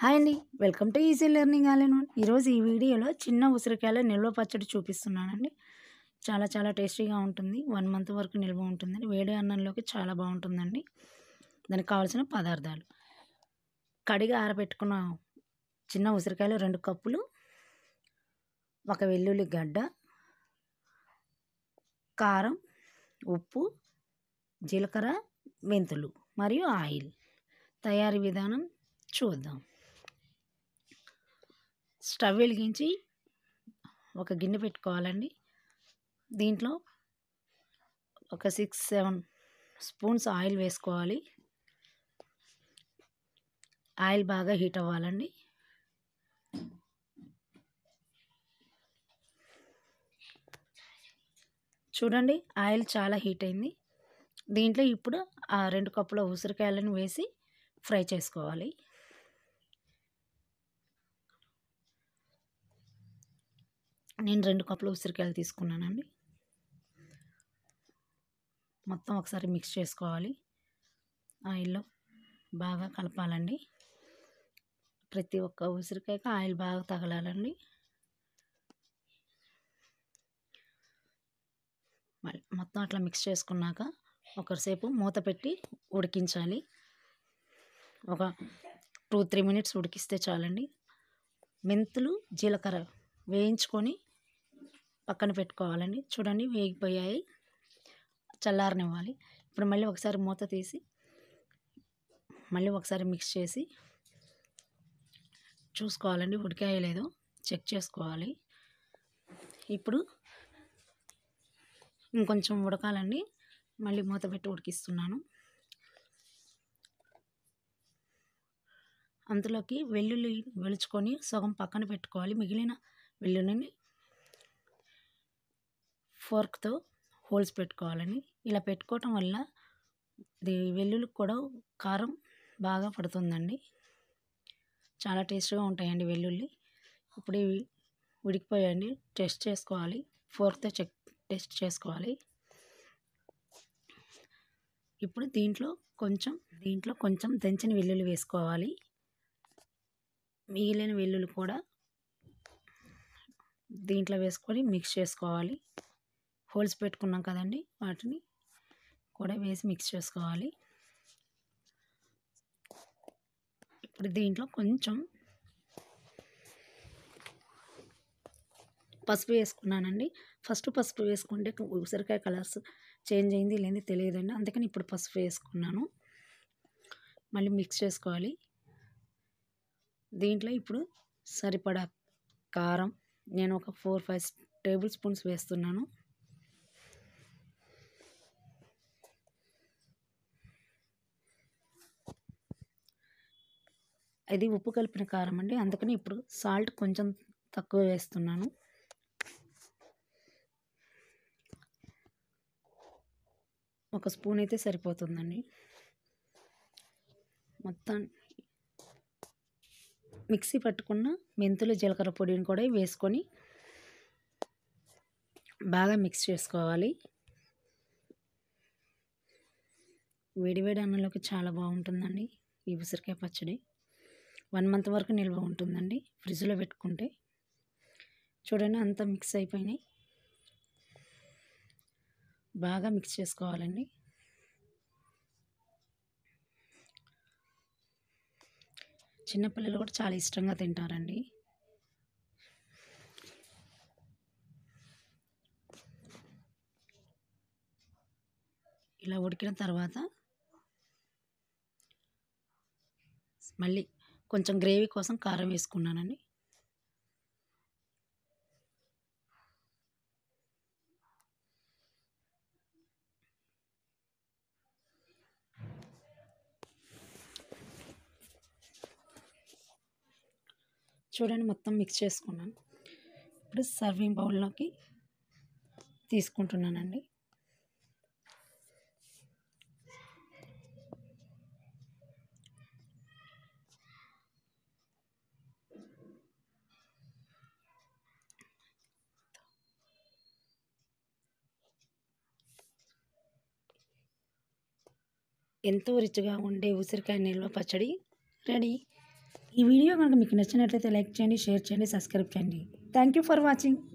hi అండి welcome to Easy Learning ఆలెను ఈరోజు ఈ వీడియోలో చిన్న ఉసిరికాయల నిల్వ పచ్చడి చూపిస్తున్నానండి చాలా చాలా టేస్టీగా ఉంటుంది వన్ మంత్ వరకు నిల్వ ఉంటుందండి వేడి అన్నంలోకి చాలా బాగుంటుందండి దానికి కావాల్సిన పదార్థాలు కడిగి ఆరబెట్టుకున్న చిన్న ఉసిరికాయలు రెండు కప్పులు ఒక వెల్లుల్లి గడ్డ కారం ఉప్పు జీలకర్ర మెంతులు మరియు ఆయిల్ తయారీ విధానం చూద్దాం స్టవ్ వెలిగించి ఒక గిన్నె పెట్టుకోవాలండి దీంట్లో ఒక సిక్స్ సెవెన్ స్పూన్స్ ఆయిల్ వేసుకోవాలి ఆయిల్ బాగా హీట్ అవ్వాలండి చూడండి ఆయిల్ చాలా హీట్ అయింది దీంట్లో ఇప్పుడు ఆ రెండు కప్పుల ఉసిరికాయలను వేసి ఫ్రై చేసుకోవాలి నేను రెండు కప్పులు ఉసిరికాయలు తీసుకున్నానండి మొత్తం ఒకసారి మిక్స్ చేసుకోవాలి ఆయిల్లో బాగా కలపాలండి ప్రతి ఒక్క ఉసిరికాయకి ఆయిల్ బాగా తగలాలండి మొత్తం అట్లా మిక్స్ చేసుకున్నాక ఒకసేపు మూత పెట్టి ఉడికించాలి ఒక టూ త్రీ మినిట్స్ ఉడికిస్తే చాలండి మెంతులు జీలకర్ర వేయించుకొని పక్కన పెట్టుకోవాలండి చూడండి వేగిపోయాయి చల్లారనివ్వాలి ఇప్పుడు మళ్ళీ ఒకసారి మూత తీసి మళ్ళీ ఒకసారి మిక్స్ చేసి చూసుకోవాలండి ఉడికాయ లేదో చెక్ చేసుకోవాలి ఇప్పుడు ఇంకొంచెం ఉడకాలండి మళ్ళీ మూత పెట్టి ఉడికిస్తున్నాను అందులోకి వెల్లుల్లి వెలుచుకొని సగం పక్కన పెట్టుకోవాలి మిగిలిన వెల్లుల్లిని ఫోర్క్తో హోల్స్ పెట్టుకోవాలని ఇలా పెట్టుకోవటం వల్ల ఇది వెల్లుల్లి కూడా కారం బాగా పడుతుందండి చాలా టేస్ట్గా ఉంటాయండి వెల్లుల్లి ఇప్పుడు ఇవి ఉడికిపోయాయండి టెస్ట్ చేసుకోవాలి ఫోర్క్తో చెక్ టెస్ట్ చేసుకోవాలి ఇప్పుడు దీంట్లో కొంచెం దీంట్లో కొంచెం దంచిన వెల్లుల్లి వేసుకోవాలి మిగిలిన వెల్లుల్లి కూడా దీంట్లో వేసుకొని మిక్స్ చేసుకోవాలి హోల్స్ పెట్టుకున్నాం కదండి వాటిని కూడా వేసి మిక్స్ చేసుకోవాలి ఇప్పుడు దీంట్లో కొంచెం పసుపు వేసుకున్నానండి ఫస్ట్ పసుపు వేసుకుంటే ఉసిరికాయ కలర్స్ చేంజ్ అయింది లేని తెలియదండి అందుకని ఇప్పుడు పసుపు వేసుకున్నాను మళ్ళీ మిక్స్ చేసుకోవాలి దీంట్లో ఇప్పుడు సరిపడా కారం నేను ఒక ఫోర్ ఫైవ్ టేబుల్ స్పూన్స్ వేస్తున్నాను ఇది ఉప్పు కలిపిన కారం అండి అందుకని ఇప్పుడు సాల్ట్ కొంచెం తక్కువ వేస్తున్నాను ఒక స్పూన్ అయితే సరిపోతుందండి మొత్తం మిక్సీ పట్టుకున్న మెంతులు జీలకర్ర పొడిని కూడా వేసుకొని బాగా మిక్స్ చేసుకోవాలి వేడివేడి అన్నంలోకి చాలా బాగుంటుందండి ఈ ఉసిరికాయ పచ్చడి వన్ మంత్ వరకు నిల్వ ఉంటుందండి ఫ్రిడ్జ్లో పెట్టుకుంటే చూడండి అంతా మిక్స్ అయిపోయినాయి బాగా మిక్స్ చేసుకోవాలండి చిన్నపిల్లలు కూడా చాలా ఇష్టంగా తింటారండి ఇలా ఉడికిన తర్వాత మళ్ళీ కొంచెం గ్రేవీ కోసం కారం వేసుకున్నానండి చూడండి మొత్తం మిక్స్ చేసుకున్నాను ఇప్పుడు సర్వింగ్ బౌల్లోకి తీసుకుంటున్నానండి ఎంతో రిచ్గా ఉండే ఉసిరికాయ నిల్వ పచ్చడి రెడీ ఈ వీడియో కనుక మీకు నచ్చినట్లయితే లైక్ చేయండి షేర్ చేయండి సబ్స్క్రైబ్ చేయండి థ్యాంక్ యూ ఫర్ వాచింగ్